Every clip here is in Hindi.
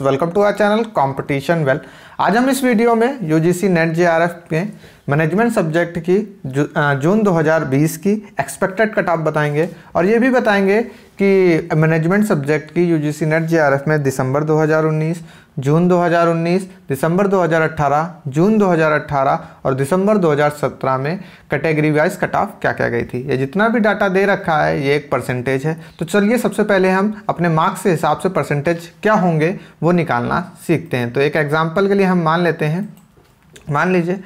welcome to our channel competition well आज हम इस वीडियो में U G C NET J R F के मैनेजमेंट सब्जेक्ट की दो जून 2020 की एक्सपेक्टेड कट ऑफ बताएंगे और ये भी बताएंगे कि मैनेजमेंट सब्जेक्ट की U G C NET J R F में दिसंबर 2019 जून 2019 दिसंबर 2018 जून 2018 और दिसंबर 2017 में कैटेगरी वाइज कट ऑफ क्या क्या गई थी ये जितना भी डाटा दे रखा है ये एक परसेंटेज है तो चलिए सबसे पहले हम अपने मार्क्स के हिसाब से परसेंटेज क्या होंगे वो निकालना सीखते हैं तो एक एग्जाम्पल के लिए हम मान लेते हैं मान लीजिए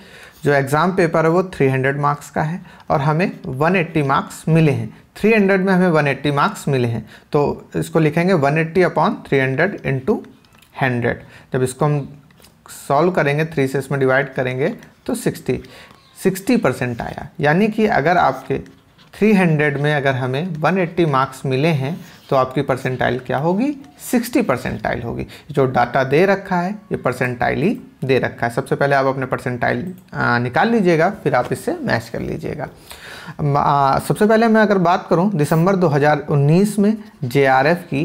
जो एग्ज़ाम पेपर है वो 300 मार्क्स का है और हमें 180 मार्क्स मिले हैं 300 में हमें 180 मार्क्स मिले हैं तो इसको लिखेंगे 180 eighty upon three hundred into hundred जब इसको हम सॉल्व करेंगे थ्री से इसमें डिवाइड करेंगे तो 60 60 परसेंट आया यानी कि अगर आपके 300 में अगर हमें 180 मार्क्स मिले हैं तो आपकी परसेंटाइल क्या होगी 60 परसेंटाइल होगी जो डाटा दे रखा है ये परसेंटाइल ही दे रखा है सबसे पहले आप अपने परसेंटाइल निकाल लीजिएगा फिर आप इससे मैच कर लीजिएगा सबसे पहले मैं अगर बात करूं दिसंबर 2019 में जे की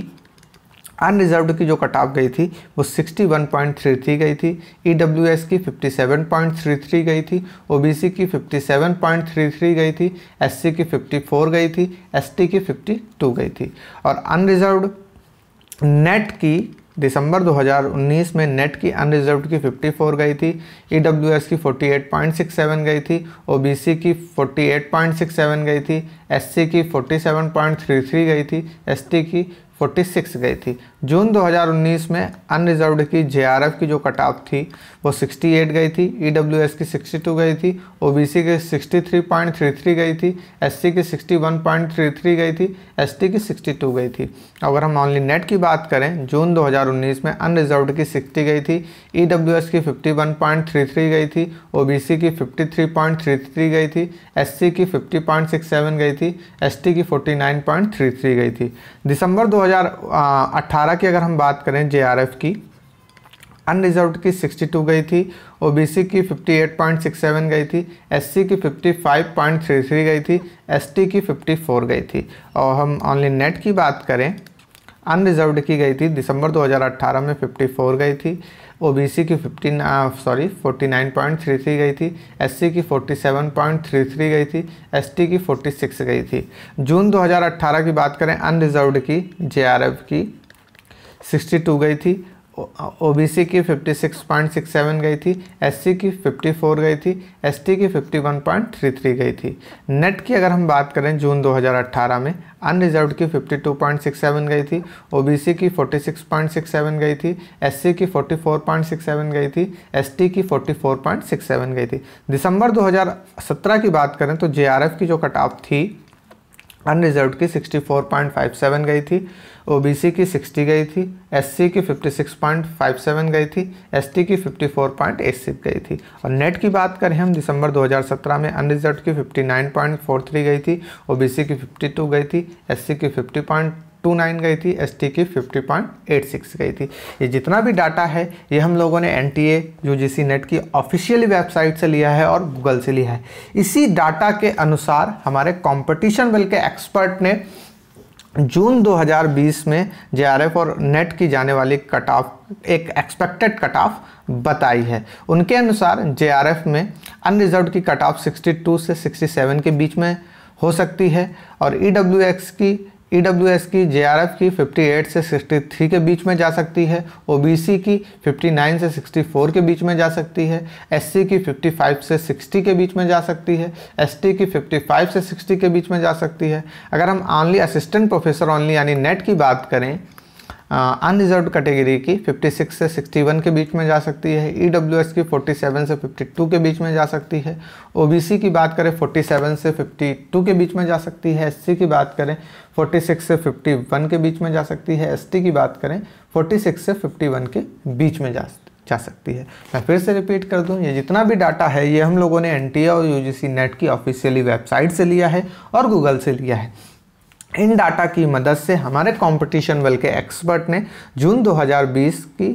अनरिजर्व की जो कट ऑफ गई थी वो 61.33 गई थी ई e की 57.33 गई थी ओ की 57.33 गई थी एस की 54 गई थी एस की 52 गई थी और अनरिजर्व नेट की दिसंबर 2019 में नेट की अनरिजर्व की 54 गई थी ई e की 48.67 गई थी ओ की 48.67 गई थी एस की 47.33 गई थी एस की 46 गई थी जून 2019 में अनरिजर्व की जे की जो कट ऑफ थी वो 68 गई थी ई e की 62 गई थी ओ की 63.33 गई थी एस की 61.33 गई थी एस की 62 गई थी अगर हम ऑनली नेट की बात करें जून 2019 में अनरिजर्व की 60 गई थी ई e की 51.33 गई थी ओबीसी की 53.33 गई थी एससी की 50.67 गई थी एसटी की 49.33 गई थी दिसंबर 2018 की अगर हम बात करें जेआरएफ की अनरिजर्व की 62 गई थी ओबीसी की 58.67 गई थी एससी की 55.33 गई थी एसटी की 54 गई थी और हम ऑनली नेट की बात करें अनरिजर्व की गई थी दिसंबर 2018 में 54 गई थी ओबीसी की 15 सॉरी 49.33 गई थी एससी की 47.33 गई थी एसटी की 46 गई थी जून 2018 की बात करें अनरिजर्व की जेआरएफ की 62 गई थी ओबीसी की 56.67 गई थी एससी की 54 गई थी एसटी की 51.33 गई थी नेट की अगर हम बात करें जून 2018 में अनरिजर्व की 52.67 गई थी ओबीसी की 46.67 गई थी एससी की 44.67 गई थी एसटी की 44.67 गई थी दिसंबर 2017 की बात करें तो जेआरएफ की जो कट ऑफ थी अनरिजर्व की 64.57 गई थी ओबीसी की 60 गई थी एससी की 56.57 गई थी एसटी की 54.86 गई थी और नेट की बात करें हम दिसंबर 2017 में अनरिजर्व की 59.43 गई थी ओबीसी की 52 गई थी एससी की 50. टू नाइन गई थी एस टी की फिफ्टी पॉइंट एट सिक्स गई थी ये जितना भी डाटा है ये हम लोगों ने N T A U G C NET की ऑफिशियली वेबसाइट से लिया है और गूगल से लिया है इसी डाटा के अनुसार हमारे कॉम्पिटिशन वेल के एक्सपर्ट ने जून 2020 में जेआरएफ और नेट की जाने वाली कट ऑफ एक एक्सपेक्टेड कट ऑफ बताई है उनके अनुसार जेआरएफ में अनरिजर्व की कट ऑफ 62 से 67 के बीच में हो सकती है और ई e की ई e की जे की 58 से 63 के बीच में जा सकती है ओ की 59 से 64 के बीच में जा सकती है एस की 55 से 60 के बीच में जा सकती है एस की 55 से 60 के बीच में जा सकती है अगर हम ऑनली असिस्टेंट प्रोफेसर ऑनली यानी नेट की बात करें अनरिजर्व कैटेगरी की 56 से 61 के बीच में जा सकती है ई e की 47 से 52 के बीच में जा सकती है ओ की बात करें 47 से 52 के बीच में जा सकती है एस की बात करें 46 से 51 के बीच में जा सकती है एस की बात करें 46 से 51 के बीच में जा जा सकती है मैं फिर से रिपीट कर दूं ये जितना भी डाटा है ये हम लोगों ने एन और यू नेट की ऑफिशियली वेबसाइट से लिया है और गूगल से लिया है इन डाटा की मदद से हमारे कंपटीशन वेल के एक्सपर्ट ने जून 2020 की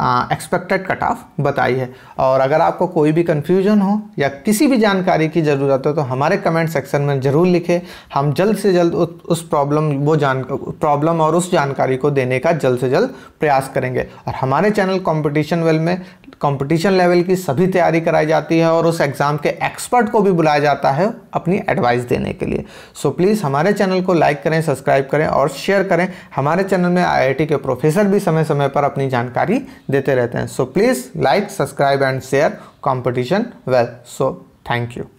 एक्सपेक्टेड कट ऑफ बताई है और अगर आपको कोई भी कन्फ्यूजन हो या किसी भी जानकारी की ज़रूरत हो तो हमारे कमेंट सेक्शन में ज़रूर लिखें हम जल्द से जल्द उस, प्रॉब्लम वो जान प्रॉब्लम और उस जानकारी को देने का जल्द से जल्द प्रयास करेंगे और हमारे चैनल कॉम्पिटिशन वेल में कंपटीशन लेवल की सभी तैयारी कराई जाती है और उस एग्ज़ाम के एक्सपर्ट को भी बुलाया जाता है अपनी एडवाइस देने के लिए सो so, प्लीज़ हमारे चैनल को लाइक करें सब्सक्राइब करें और शेयर करें हमारे चैनल में आईआईटी के प्रोफेसर भी समय समय पर अपनी जानकारी देते रहते हैं so please like subscribe and share competition well so thank you